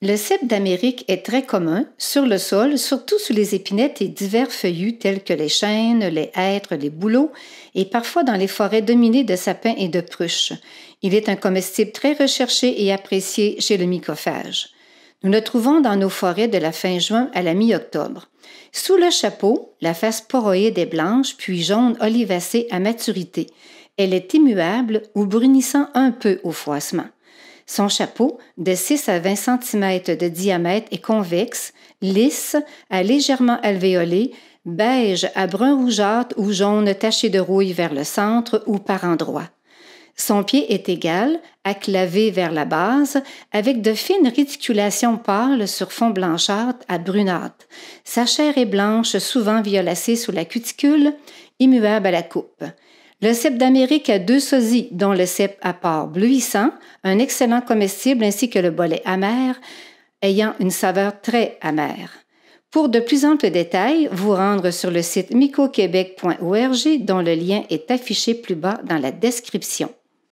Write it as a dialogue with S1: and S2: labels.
S1: Le cèpe d'Amérique est très commun sur le sol, surtout sous les épinettes et divers feuillus tels que les chênes, les hêtres, les bouleaux et parfois dans les forêts dominées de sapins et de pruches. Il est un comestible très recherché et apprécié chez le mycophage. Nous le trouvons dans nos forêts de la fin juin à la mi-octobre. Sous le chapeau, la face poroïde est blanche puis jaune olivacée à maturité. Elle est immuable ou brunissant un peu au froissement. Son chapeau, de 6 à 20 cm de diamètre, est convexe, lisse à légèrement alvéolé, beige à brun rougeâtre ou jaune taché de rouille vers le centre ou par endroits. Son pied est égal, acclavé vers la base, avec de fines réticulations pâles sur fond blanchâtre à brunâtre. Sa chair est blanche, souvent violacée sous la cuticule, immuable à la coupe. Le cep d'Amérique a deux sosies, dont le cep à part bluissant, un excellent comestible, ainsi que le bolet amer, ayant une saveur très amère. Pour de plus amples détails, vous rendre sur le site micoquebec.org dont le lien est affiché plus bas dans la description.